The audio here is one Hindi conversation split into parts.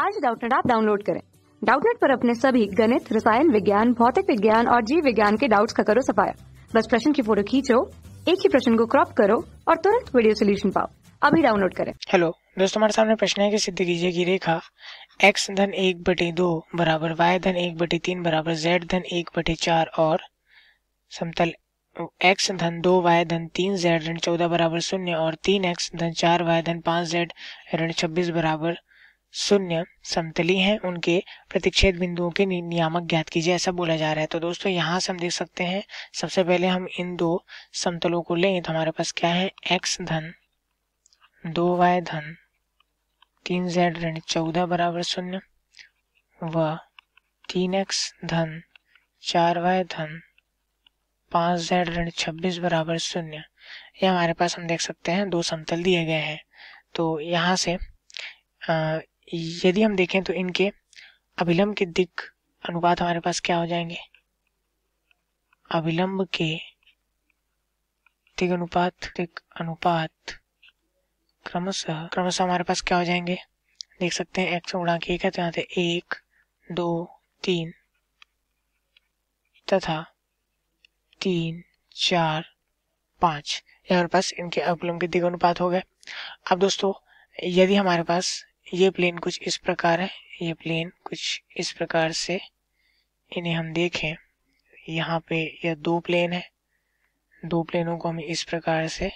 आज डाउटनेट आप डाउनलोड करें डाउटनेट पर अपने सभी गणित रसायन विज्ञान भौतिक विज्ञान और जीव विज्ञान के डाउट्स का करो सफाया बस प्रश्न की फोटो खींचो एक ही प्रश्न को क्रॉप करो और तुरंत वीडियो सोल्यूशन पाओ अभी डाउनलोड करें हेलो दोस्तों हमारे सामने प्रश्न है कि सिद्ध कीजिए की रेखा x धन एक बटे दो बराबर वाई धन एक बटे तीन बराबर जेड धन एक बटे चार और समतल एक्स धन दो वाई धन तीन जेड ऋण चौदह बराबर शून्य और तीन एक्स धन चार वाई धन पाँच जेड ऋण छब्बीस बराबर शून्य समतली हैं उनके प्रतिच्छेद बिंदुओं के नियामक ज्ञात कीजिए ऐसा बोला जा रहा है तो दोस्तों यहाँ से हम देख सकते हैं सबसे पहले हम इन दो समतलों को लें तो हमारे पास क्या है एक्स धन दो वाई धन तीन जेड ऋण चौदह बराबर शून्य व तीन एक्स धन चार वाई धन पाँच जेड ऋण छब्बीस बराबर शून्य ये हमारे पास हम देख सकते हैं दो समतल दिए गए हैं तो यहाँ से आ, यदि हम देखें तो इनके अभिलंब के दिक अनुपात हमारे पास क्या हो जाएंगे अभिलंब के दिग अनुपात दिग अनुपात क्रमश क्रमश हमारे पास क्या हो जाएंगे देख सकते हैं एक्स उड़ा के एक है तो यहाँ से एक दो तीन तथा तीन चार पाँच यहाँ हमारे पास इनके अभिलंब के दिग अनुपात हो गए अब दोस्तों यदि हमारे पास ये प्लेन कुछ इस प्रकार है ये प्लेन कुछ इस प्रकार से इन्हें हम देखें यहाँ पे यह दो प्लेन है दो प्लेनों को हम इस प्रकार से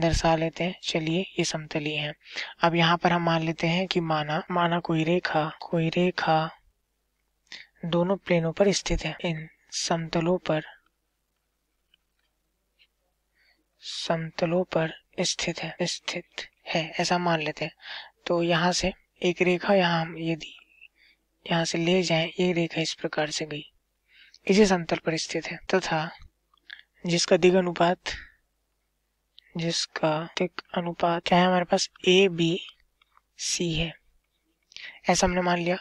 दर्शा लेते हैं चलिए ये समतली है अब यहाँ पर हम मान लेते हैं कि माना माना कोई रेखा कोई रेखा दोनों प्लेनों पर स्थित है इन समतलों पर समतलों पर स्थित है स्थित है ऐसा मान लेते हैं तो यहाँ से एक रेखा यहाँ हम यदि यहाँ से ले जाए ये रेखा इस प्रकार से गई इसी समतल पर स्थित है तथा तो जिसका दिग अनुपात जिसका दिग अनुपात क्या है हमारे पास ए बी सी है ऐसा हमने मान लिया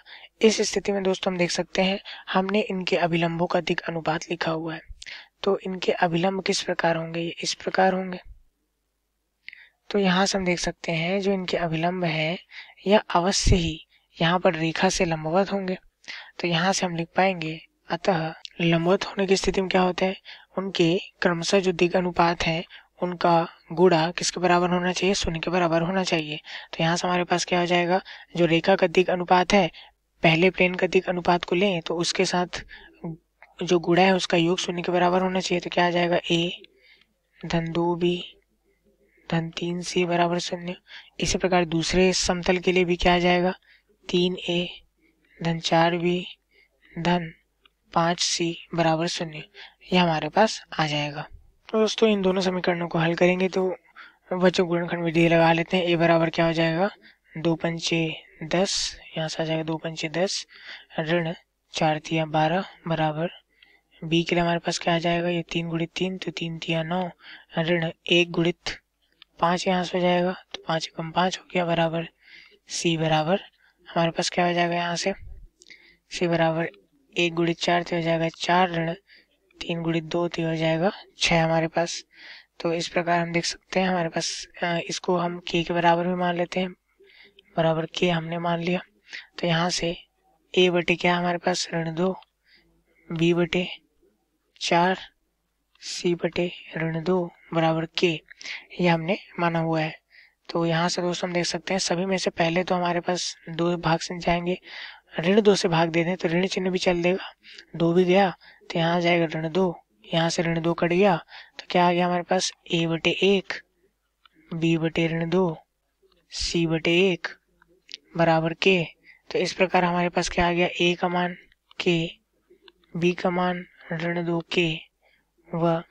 इस स्थिति में दोस्तों हम देख सकते हैं हमने इनके अभिलंबों का दिग अनुपात लिखा हुआ है तो इनके अभिलंब किस प्रकार होंगे ये इस प्रकार होंगे तो यहाँ से हम देख सकते हैं जो इनके अभिलंब है यह अवश्य ही यहाँ पर रेखा से लंबवत होंगे तो यहाँ से हम लिख पाएंगे अतः लंबवत होने की स्थिति में क्या होता है उनके क्रमशः जो दिग अनुपात है उनका गुड़ा किसके बराबर होना चाहिए शून्य के बराबर होना चाहिए तो यहाँ से हमारे पास क्या हो जाएगा जो रेखा का दिग अनुपात है पहले प्लेन का दिग अनुपात को लें तो उसके साथ जो गुड़ा है उसका योग शून्य के बराबर होना चाहिए तो क्या आ जाएगा ए धन दो बी धन तीन सी बराबर शून्य इसी प्रकार दूसरे समतल के लिए भी क्या आ जाएगा तीन ए धन चार बी धन पाँच सी बराबर शून्य ये हमारे पास आ जाएगा तो दोस्तों इन दोनों समीकरणों को हल करेंगे तो बच्चों गुणनखंड विधि लगा लेते हैं ए बराबर क्या हो जाएगा दो पंचे दस यहाँ से आ जाएगा दो पंचे दस ऋण चार तिया बारह बराबर बी के लिए हमारे पास क्या आ जाएगा ये तीन गुणित तीन तो तीन तिया नौ ऋण एक गुणित पाँच यहाँ से हो जाएगा तो पाँच एकम पाँच हो गया बराबर सी बराबर हमारे पास क्या हो जाएगा यहाँ से सी बराबर एक गुड़ी चार तो हो जाएगा चार ऋण तीन गुड़ी दो तो हो जाएगा छः हमारे पास तो इस प्रकार हम देख सकते हैं हमारे पास इसको हम के के बराबर भी मान लेते हैं बराबर के हमने मान लिया तो यहाँ से ए बटे क्या हमारे पास ऋण दो बी बटे चार सी बटे ऋण दो बराबर के ये हमने माना हुआ है तो यहाँ से दोस्तों हम देख सकते हैं सभी में से पहले तो हमारे पास दो भाग से जाएंगे ऋण दो से भाग दे दें तो ऋण चिन्ह भी चल देगा दो भी गया तो यहाँ जाएगा ऋण दो यहाँ से ऋण दो कट गया तो क्या आ गया हमारे पास ए बटे एक बी बटे ऋण दो सी बटे एक बराबर के तो इस प्रकार हमारे पास क्या आ गया ए का मान के बी का मान ऋण दो के व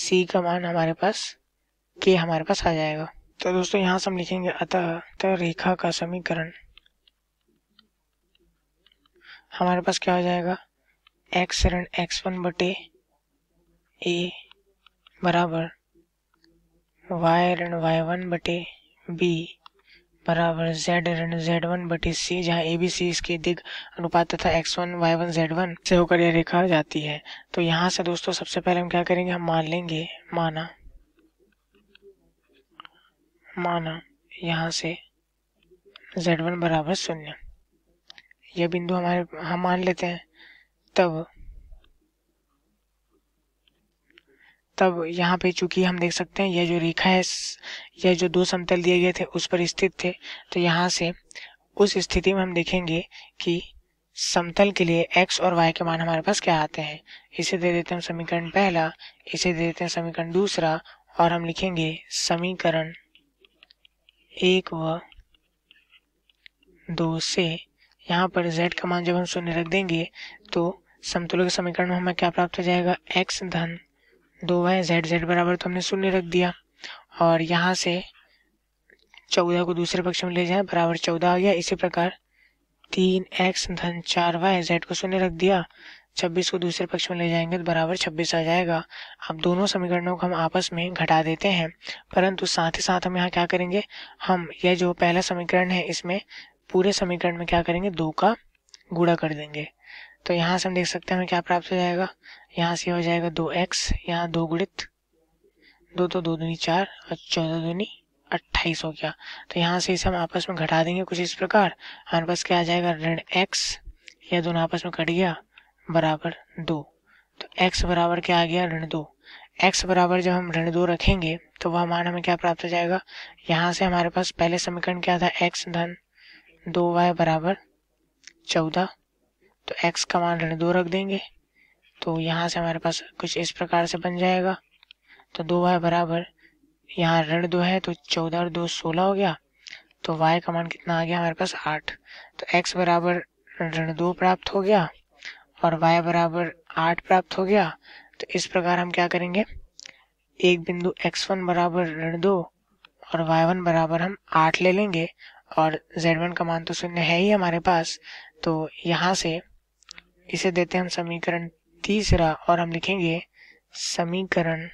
सी का मान हमारे पास के हमारे पास आ जाएगा तो दोस्तों यहाँ से हम लिखेंगे अतः रेखा का समीकरण हमारे पास क्या हो जाएगा एक्स ऋण एक्स वन बटे ए बराबर वाई ऋण वाई वन बटे बी बराबर जेड ऋण जेड वन बटी सी जहाँ ए बी सी इसके दिग अनुपात तथा X one Y one Z one से होकर यह रेखा जाती है तो यहाँ से दोस्तों सबसे पहले हम क्या करेंगे हम मान लेंगे माना माना यहाँ से जेड वन बराबर शून्य यह बिंदु हमारे हम मान लेते हैं तब तब यहाँ पे चूंकि हम देख सकते हैं यह जो रेखा है यह जो दो समतल दिए गए थे उस पर स्थित थे तो यहाँ से उस स्थिति में हम देखेंगे कि समतल के लिए x और y के मान हमारे पास क्या आते हैं इसे दे देते हैं समीकरण पहला इसे दे देते हैं समीकरण दूसरा और हम लिखेंगे समीकरण एक व दो से यहाँ पर z का मान जब हम शून्य रख देंगे तो समतलों के समीकरण में हमें क्या प्राप्त हो जाएगा x धन दो वाई जेड जेड बराबर तो हमने शून्य रख दिया और यहाँ से चौदह को दूसरे पक्ष में ले जाए बराबर चौदह आ गया इसी प्रकार तीन एक्स धन चार वाई जेड को शून्य रख दिया छब्बीस को दूसरे पक्ष में ले जाएंगे तो बराबर छब्बीस आ जाएगा अब दोनों समीकरणों को हम आपस में घटा देते हैं परंतु साथ ही साथ हम यहाँ क्या करेंगे हम यह जो पहला समीकरण है इसमें पूरे समीकरण में क्या करेंगे दो का गुड़ा कर देंगे तो यहाँ से हम देख सकते हैं हमें क्या प्राप्त हो जाएगा यहाँ से हो जाएगा दो एक्स यहाँ दो गुणित दो तो दो दूनी चार और चौदह दूनी अट्ठाईस हो गया तो यहाँ से इसे हम आपस में घटा देंगे कुछ इस प्रकार हमारे पास क्या आ जाएगा ऋण एक्स यह दोनों आपस में कट गया बराबर दो तो एक्स बराबर क्या आ गया ऋण दो एक्स बराबर जब हम ऋण दो रखेंगे तो वह मान हमें क्या प्राप्त हो जाएगा यहाँ से हमारे पास पहले समीकरण क्या था एक्स धन दो वाई बराबर चौदह तो एक्स का मान ऋण दो रख देंगे तो यहाँ से हमारे पास कुछ इस प्रकार से बन जाएगा तो दो वाई बराबर यहाँ ऋण दो है तो चौदह और दो सोलह हो गया तो वाई का मान कितना आ गया हमारे पास आठ तो x बराबर ऋण दो प्राप्त हो गया और वाई बराबर आठ प्राप्त हो गया तो इस प्रकार हम क्या करेंगे एक बिंदु एक्स वन बराबर ऋण दो और वाई वन बराबर हम आठ ले लेंगे और जेड वन का मान तो शून्य है ही हमारे पास तो यहाँ से इसे देते हम समीकरण तीसरा और हम लिखेंगे समीकरण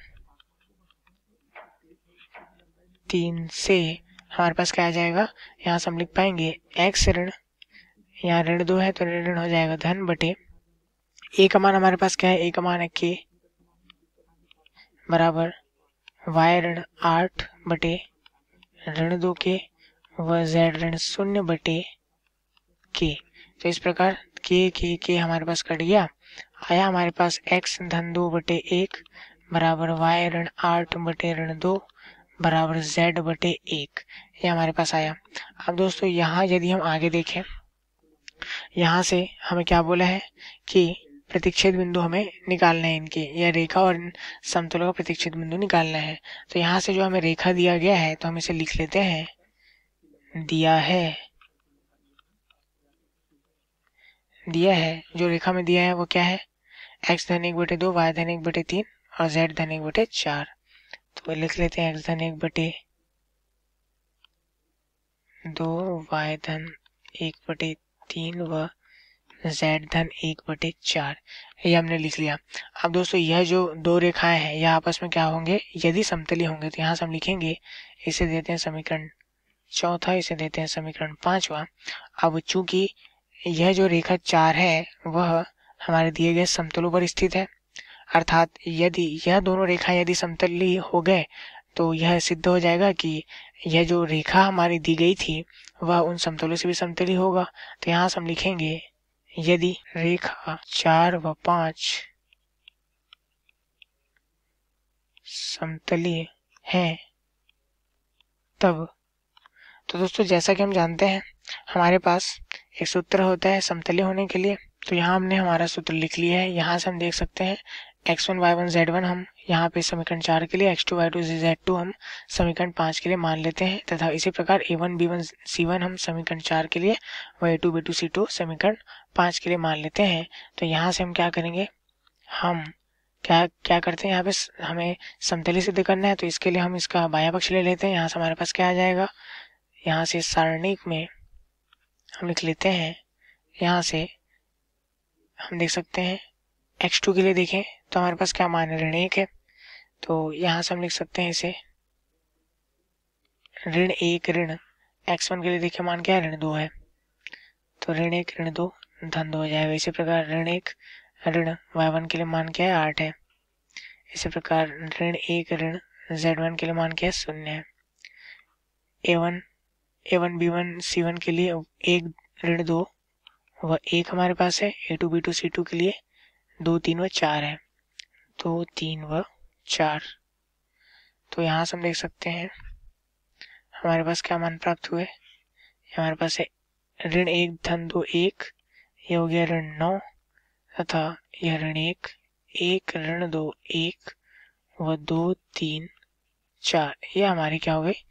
तीन से हमारे पास क्या आ जाएगा यहाँ से हम लिख पाएंगे एक्स ऋण यहाँ ऋण दो है तो ऋण हो जाएगा धन बटे एक मान हमारे पास क्या है एक मान है के बराबर वाई ऋण आठ बटे ऋण दो के व जेड ऋण शून्य बटे के तो इस प्रकार के के के हमारे पास कट गया आया हमारे पास एक्स धन दो बटे एक बराबर वाई ऋण आठ बटे ऋण दो बराबर जेड बटे एक ये हमारे पास आया अब दोस्तों यहाँ यदि हम आगे देखें यहाँ से हमें क्या बोला है कि प्रतीक्षित बिंदु हमें निकालना है इनके या रेखा और इन समतलों का प्रतीक्षित बिंदु निकालना है तो यहाँ से जो हमें रेखा दिया गया है तो हम इसे लिख लेते हैं दिया है दिया है जो रेखा में दिया है वो क्या है एक्स धन एक बटे दो वाई धन एक बटे तीन और जेड धन एक बटे चार तो लिख लेते हैं एक्स धन एक बटे दो वाई धन एक बटे तीन व जेड धन एक बटे चार ये हमने लिख लिया अब दोस्तों यह जो दो रेखाएं हैं यह आपस में क्या होंगे यदि समतली होंगे तो यहाँ से हम लिखेंगे इसे देते हैं समीकरण चौथा इसे देते हैं समीकरण पांचवा अब चूंकि यह जो रेखा चार है वह हमारे दिए गए समतलों पर स्थित है अर्थात यदि यह दोनों रेखा यदि समतली हो गए तो यह सिद्ध हो जाएगा कि यह जो रेखा हमारी दी गई थी वह उन समतलों से भी समतली होगा तो यहाँ हम लिखेंगे यदि रेखा चार व पांच समतली है तब तो दोस्तों जैसा कि हम जानते हैं हमारे पास एक सूत्र होता है समतली होने के लिए तो यहाँ हमने हमारा सूत्र लिख लिया है यहाँ से हम देख सकते हैं X one Y one Z one हम यहाँ पे समीकरण चार के लिए X two Y two Z two हम समीकरण पाँच के लिए मान लेते हैं तथा इसी प्रकार A one B one C one हम समीकरण चार के लिए Y two B two C two समीकरण पाँच के लिए मान लेते हैं तो यहाँ से हम क्या करेंगे हम क्या क्या करते हैं यहाँ पे हमें समतली सिद्ध करना है तो इसके लिए हम इसका बाया पक्ष ले लेते हैं यहाँ से हमारे पास क्या आ जाएगा यहाँ से सारणिक में हम लिख लेते हैं यहाँ से हम देख सकते हैं एक्स टू के लिए देखें तो हमारे पास क्या मान है ऋण एक है तो यहाँ से हम लिख सकते हैं इसे ऋण एक ऋण x1 के लिए देखिए मान क्या है ऋण दो है तो ऋण एक ऋण दो धन दो हो जाएगा इसी प्रकार ऋण एक ऋण वाई वन के लिए मान क्या है आठ है इसी प्रकार ऋण एक ऋण जेड वन के लिए मान क्या है शून्य है A one A one B one C one के लिए एक ऋण दो वह एक हमारे पास है A two B two C two के लिए दो तीन व चार है दो तीन व चार तो यहाँ से हम देख सकते हैं हमारे पास क्या मान प्राप्त हुए हमारे पास है ऋण एक धन दो एक ये हो गया ऋण नौ तथा यह ऋण एक एक ऋण दो एक व दो तीन चार ये हमारे क्या हो गई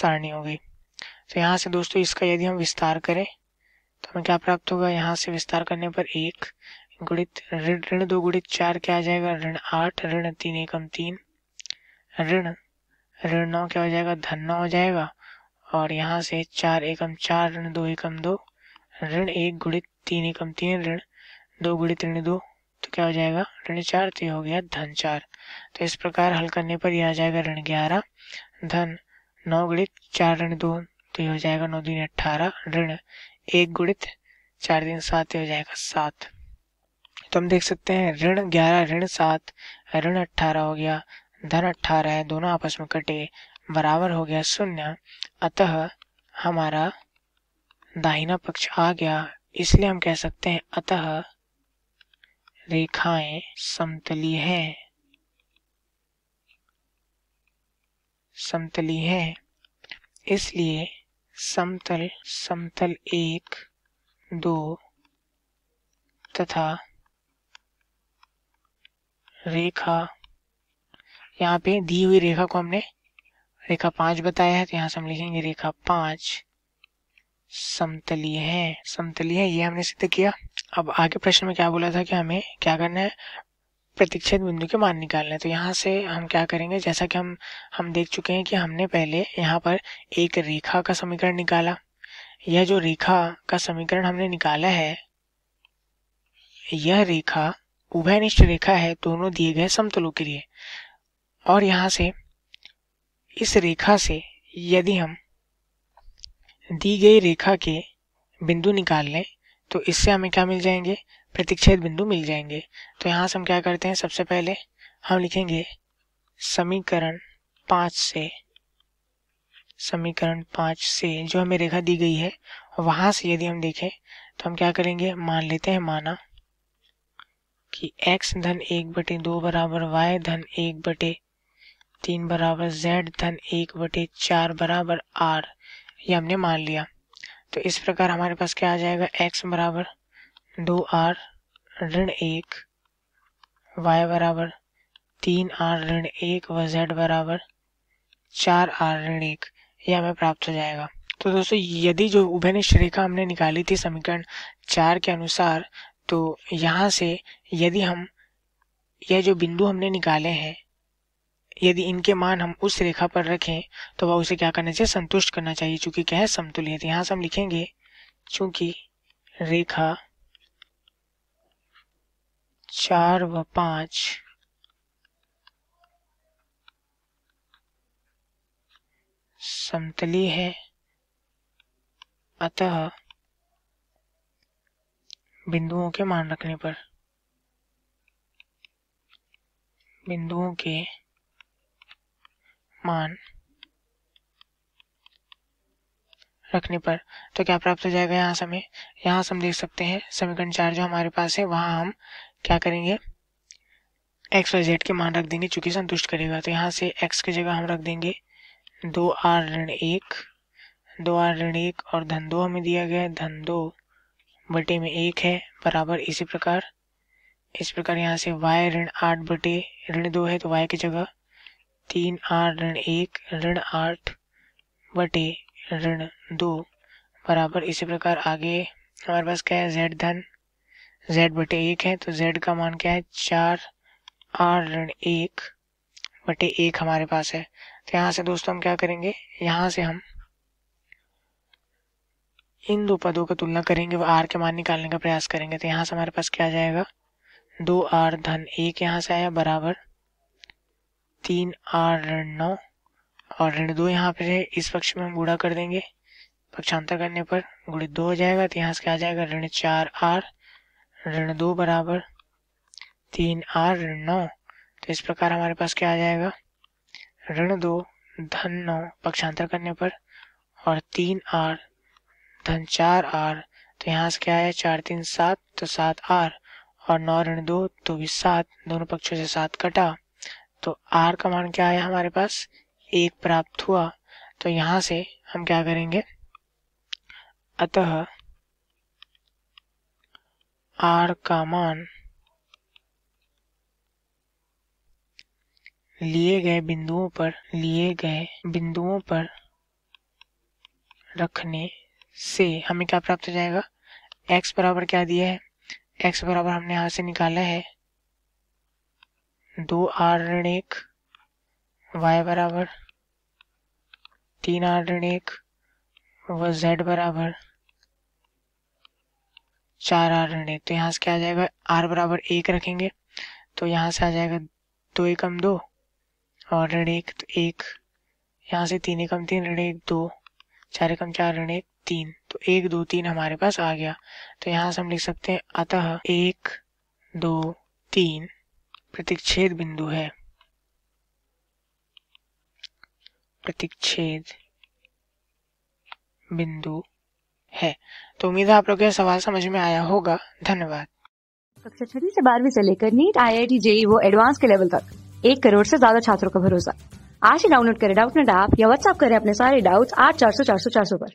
सारणी हो गई तो यहाँ से दोस्तों इसका यदि हम विस्तार करें तो हमें क्या प्राप्त होगा यहाँ से विस्तार करने पर एक गुणित ऋण ऋण दो गुणित चार क्या आ जाएगा ऋण आठ ऋण तीन एकम तीन ऋण ऋण नौ क्या हो जाएगा धन नौ हो जाएगा और यहाँ से चार एकम चार ऋण दो एकम दो ऋण एक गुणित तीन एकम तीन ऋण दो गुणित ऋण दो तो क्या हो जाएगा ऋण चार तो हो गया धन चार तो इस प्रकार हल करने पर यह आ जाएगा ऋण ग्यारह धन नौ गुणित चार ऋण दो तो ये हो जाएगा नौ दिन अट्ठारह ऋण एक गुणित चार दिन सात हो जाएगा सात तो हम देख सकते हैं ऋण ग्यारह ऋण सात ऋण अट्ठारह हो गया धन अट्ठारह है दोनों आपस में कटे बराबर हो गया शून्य अतः हमारा दाहिना पक्ष आ गया इसलिए हम कह सकते हैं अतः रेखाएं समतली हैं समतली हैं इसलिए समतल समतल एक दो तथा रेखा यहाँ पे दी हुई रेखा को हमने रेखा पांच बताया है तो यहां से हम लिखेंगे रेखा पांच समतली है समतली है ये हमने सिद्ध किया अब आगे प्रश्न में क्या बोला था कि हमें क्या करना है प्रतिच्छेद बिंदु के मान निकालना है तो यहाँ से हम क्या करेंगे जैसा कि हम हम देख चुके हैं कि हमने पहले यहाँ पर एक रेखा का समीकरण निकाला यह जो रेखा का समीकरण हमने निकाला है यह रेखा उभयनिष्ठ रेखा है दोनों दिए गए समतलों के लिए और यहाँ से इस रेखा से यदि हम दी गई रेखा के बिंदु निकाल लें तो इससे हमें क्या मिल जाएंगे प्रतिच्छेद बिंदु मिल जाएंगे तो यहाँ से हम क्या करते हैं सबसे पहले हम लिखेंगे समीकरण पाँच से समीकरण पाँच से जो हमें रेखा दी गई है वहाँ से यदि हम देखें तो हम क्या करेंगे मान लेते हैं माना कि x धन एक बटे दो बराबर y धन एक बटे तीन बराबर z धन एक बटे चार बराबर r ये हमने मान लिया तो इस प्रकार हमारे पास क्या आ जाएगा x बराबर दो आर ऋण एक वाई बराबर तीन आर ऋण एक व जेड बराबर चार आर ऋण एक यह हमें प्राप्त हो जाएगा तो दोस्तों यदि जो उभयनिष्ठ रेखा हमने निकाली थी समीकरण चार के अनुसार तो यहाँ से यदि हम यह जो बिंदु हमने निकाले हैं यदि इनके मान हम उस रेखा पर रखें तो वह उसे क्या करना चाहिए संतुष्ट करना चाहिए चूंकि क्या है समतुल्य तो यहाँ से हम लिखेंगे चूंकि रेखा चार व पांच समतली है अतः बिंदुओं के मान रखने पर बिंदुओं के मान रखने पर तो क्या प्राप्त हो जाएगा यहाँ समय यहाँ हम देख सकते हैं समीकरण चार जो हमारे पास है वहाँ हम क्या करेंगे एक्स वाई जेड के मान रख देंगे चूंकि संतुष्ट करेगा तो यहाँ से एक्स की जगह हम रख देंगे दो आर ऋण एक दो आर ऋण एक और धन दो हमें दिया गया है धन दो बटे में एक है बराबर इसी प्रकार इस प्रकार यहाँ से y ऋण आठ बटे ऋण दो है तो y की जगह तीन आर ऋण एक ऋण आठ बटे ऋण दो बराबर इसी प्रकार आगे हमारे पास क्या है z धन जेड बटे एक है तो जेड का मान क्या है चार आर ऋण एक बटे एक हमारे पास है तो यहाँ से दोस्तों हम क्या करेंगे यहाँ से हम इन दो पदों का तुलना करेंगे आर के मान निकालने का प्रयास करेंगे तो यहाँ से हमारे पास क्या आ जाएगा दो आर धन एक यहां से आया बराबर तीन आर ऋण नौ और ऋण दो यहाँ पर है इस पक्ष में हम गुड़ा कर देंगे पक्षांतर करने पर गुणित दो हो जाएगा तो यहाँ से क्या आ जाएगा ऋण चार आर ऋण दो बराबर तीन आर ऋण नौ तो इस प्रकार हमारे पास क्या आ जाएगा ऋण दो धन नौ पक्षांतर करने पर और तीन आर धन चार आर तो यहाँ से क्या है चार तीन सात तो सात आर और नौ ऋण दो तो भी सात दोनों पक्षों से सात कटा तो आर का मान क्या आया हमारे पास एक प्राप्त हुआ तो यहाँ से हम क्या करेंगे अतः आर मान लिए गए बिंदुओं पर लिए गए बिंदुओं पर रखने से हमें क्या प्राप्त हो जाएगा x बराबर क्या दिया है x बराबर हमने यहां से निकाला है दो आर ऋण एक वाई बराबर तीन आर ऋण एक व जेड बराबर चार आर ऋण तो यहाँ से क्या आ जाएगा आर बराबर एक रखेंगे तो यहाँ से आ जाएगा दो एकम दो और ऋण एक तो एक यहाँ से तीन एकम तीन ऋण एक दो चार एकम चार ऋण एक तीन तो एक दो तीन हमारे पास आ गया तो यहाँ से हम लिख सकते हैं अतः एक दो तीन प्रतिच्छेद बिंदु है प्रतिच्छेद बिंदु है तो उम्मीद है आप लोग यह सवाल समझ में आया होगा धन्यवाद कक्षा छठी से बारहवीं से लेकर NEET I I T JEE वो एडवांस के लेवल तक एक करोड़ से ज्यादा छात्रों का भरोसा आज ही डाउनलोड करें डाउट ने ऐप या व्हाट्सएप करें अपने सारे डाउट्स आठ चार सौ चार सौ चार सौ पर